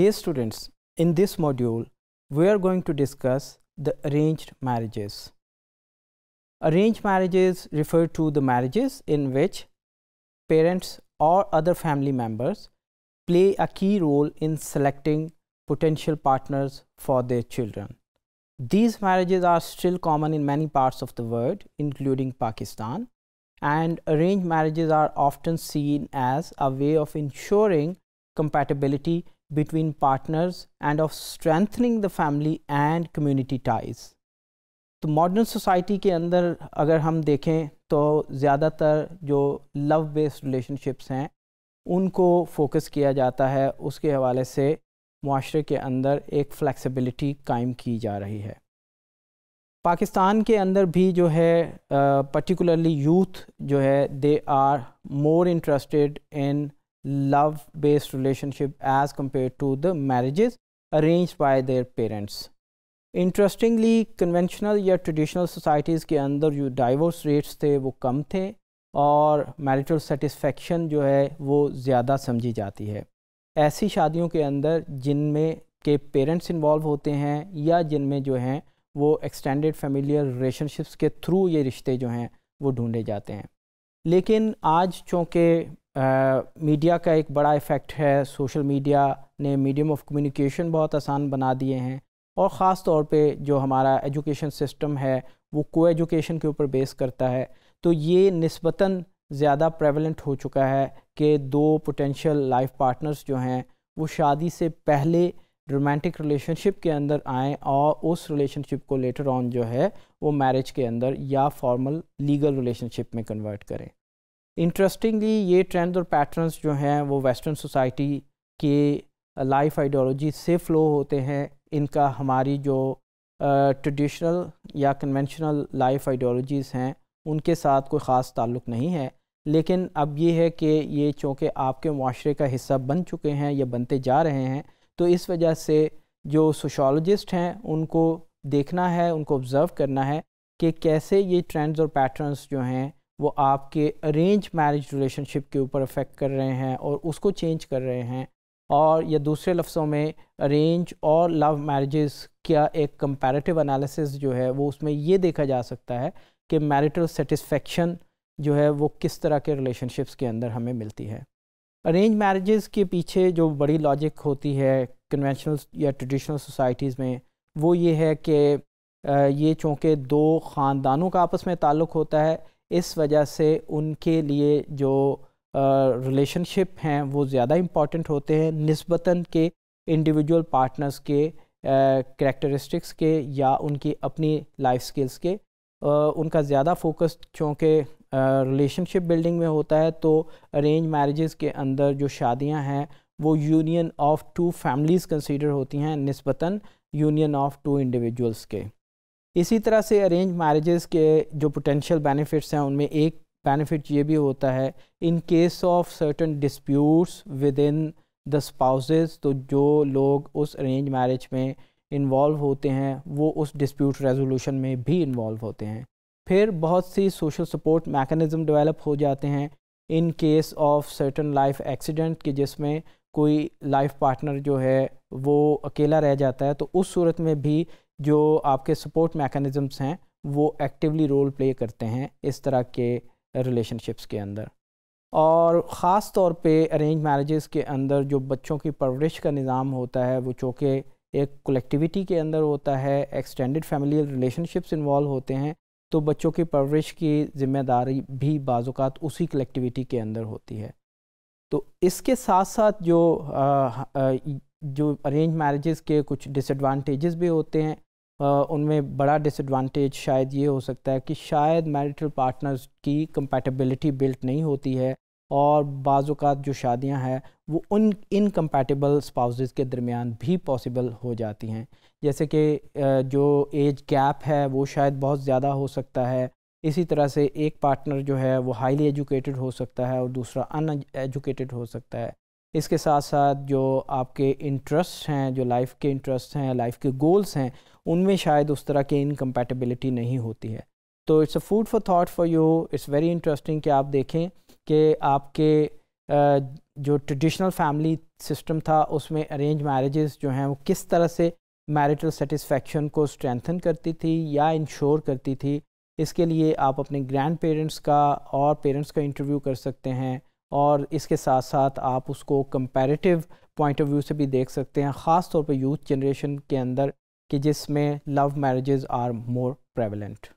Dear students, in this module, we are going to discuss the arranged marriages. Arranged marriages refer to the marriages in which parents or other family members play a key role in selecting potential partners for their children. These marriages are still common in many parts of the world, including Pakistan, and arranged marriages are often seen as a way of ensuring compatibility between partners and of strengthening the family and community ties. तो modern society के अंदर अगर हम देखें तो ज़्यादातर जो love based relationships हैं उनको फोकस किया जाता है उसके हवाले से माशरे के अंदर एक flexibility कायम की जा रही है पाकिस्तान के अंदर भी जो है पर्टिकुलरली यूथ जो है they are more interested in love based relationship as compared to the marriages arrange by their parents interestingly conventional या ट्रेडिशनल सोसाइटीज़ के अंदर जो डाइवोर्स रेट्स थे वो कम थे और मैरिटल सेटिस्फेक्शन जो है वो ज़्यादा समझी जाती है ऐसी शादियों के अंदर जिनमें के पेरेंट्स इन्वॉल्व होते हैं या जिनमें जो हैं वो एक्सटेंडेड फैमिलियर रिलेशनशिप्स के थ्रू ये रिश्ते जो हैं वो ढूंढे जाते हैं लेकिन आज चूँकि मीडिया का एक बड़ा इफ़ेक्ट है सोशल मीडिया ने मीडियम ऑफ कम्युनिकेशन बहुत आसान बना दिए हैं और ख़ास तौर पे जो हमारा एजुकेशन सिस्टम है वो को एजुकेशन के ऊपर बेस करता है तो ये नस्बता ज़्यादा प्रेवलेंट हो चुका है कि दो पोटेंशियल लाइफ पार्टनर्स जो हैं वो शादी से पहले रोमांटिक रिलेशनशिप के अंदर आएँ और उस रिलेशनशिप को लेटर ऑन जो है वो मैरिज के अंदर या फॉर्मल लीगल रिलेशनशिप में कन्वर्ट करें इंटरेस्टिंगली ये ट्रेंड और पैटर्न्स जो हैं वो वेस्टर्न सोसाइटी के लाइफ uh, आइडियोलॉजी से फ्लो होते हैं इनका हमारी जो ट्रेडिशनल uh, या कन्वेंशनल लाइफ आइडियोलॉजीज़ हैं उनके साथ कोई ख़ास ताल्लुक नहीं है लेकिन अब ये है कि ये चूँकि आपके माशरे का हिस्सा बन चुके हैं या बनते जा रहे हैं तो इस वजह से जो सोशोलॉजिस्ट हैं उनको देखना है उनको ऑब्ज़र्व करना है कि कैसे ये ट्रेंड्स और पैटर्न्स जो हैं वो आपके अरेंज मैरिज रिलेशनशिप के ऊपर अफेक्ट कर रहे हैं और उसको चेंज कर रहे हैं और या दूसरे लफ्ज़ों में अरेंज और लव मैरिजेस क्या एक कंपैरेटिव एनालिसिस जो है वो उसमें ये देखा जा सकता है कि मैरिटल सेटिस्फेक्शन जो है वो किस तरह के रिलेशनशिप्स के अंदर हमें मिलती है अरेंज मैरिजेस के पीछे जो बड़ी लॉजिक होती है कन्वेंशनल या ट्रेडिशनल सोसाइटीज़ में वो ये है कि ये चूँकि दो ख़ानदानों का आपस में ताल्लुक़ होता है इस वजह से उनके लिए जो रिलेशनशिप हैं वो ज़्यादा इम्पॉर्टेंट होते हैं नस्बता के इंडिविजुअल पार्टनर्स के करेक्टरिस्टिक्स के या उनकी अपनी लाइफ स्किल्स के आ, उनका ज़्यादा फोकस चूँकि रिलेशनशिप बिल्डिंग में होता है तो अरेंज मैरिजेस के अंदर जो शादियां हैं वो union of two families consider होती हैं नस्बता यूनियन ऑफ टू इंडिविजुअल्स के इसी तरह से अरेंज मैरिजेस के जो पोटेंशियल बेनिफिट्स हैं उनमें एक बेनिफिट ये भी होता है in case of certain disputes within the spouses तो जो लोग उस अरेंज मैरिज में इन्वॉल्व होते हैं वो उस डिस्प्यूट रेजोल्यूशन में भी इन्वॉल्व होते हैं फिर बहुत सी सोशल सपोर्ट मैकेनिज़्म डेवलप हो जाते हैं in case of certain life accident के जिसमें कोई लाइफ पार्टनर जो है वो अकेला रह जाता है तो उस सूरत में भी जो आपके सपोर्ट मैकेनिज़म्स हैं वो एक्टिवली रोल प्ले करते हैं इस तरह के रिलेशनशिप्स के अंदर और ख़ास तौर पे अरेंज मैरिजेस के अंदर जो बच्चों की परवरिश का निज़ाम होता है वो चूँकि एक कलेक्टिविटी के अंदर होता है एक्सटेंडेड फैमिली रिलेशनशिप्स इन्वॉल्व होते हैं तो बच्चों की परवरिश की ज़िम्मेदारी भी बाज़ात उसी कलेक्टिविटी के अंदर होती है तो इसके साथ साथ जो आ, आ, जो अरेंज मैरिजेस के कुछ डिसएडवांटेजेस भी होते हैं उनमें बड़ा डिसएडवांटेज शायद ये हो सकता है कि शायद मैरिटल पार्टनर्स की कंपैटिबिलिटी बिल्ट नहीं होती है और बाज़ात जो शादियां हैं वो उन इनकम्पैटिबल स्पाउसेस के दरमियान भी पॉसिबल हो जाती हैं जैसे कि जो एज गैप है वो शायद बहुत ज़्यादा हो सकता है इसी तरह से एक पार्टनर जो है वो हाईली एजुकेटेड हो सकता है और दूसरा अन एजुकेटेड हो सकता है इसके साथ साथ जो आपके इंटरेस्ट हैं जो लाइफ के इंटरेस्ट हैं लाइफ के गोल्स हैं उनमें शायद उस तरह की इनकम्पैटिबिलिटी नहीं होती है तो it's a food for thought for you it's very interesting कि आप देखें कि आपके जो ट्रेडिशनल फैमिली सिस्टम था उसमें अरेंज मैरिजेस जो हैं वो किस तरह से मैरिटल सेटिस्फेक्शन को स्ट्रेंथन करती थी या इंश्योर करती थी इसके लिए आप अपने ग्रैंड पेरेंट्स का और पेरेंट्स का इंटरव्यू कर सकते हैं और इसके साथ साथ आप उसको कंपैरेटिव पॉइंट ऑफ व्यू से भी देख सकते हैं ख़ास तौर पर यूथ जनरेशन के अंदर कि जिसमें love marriages are more prevalent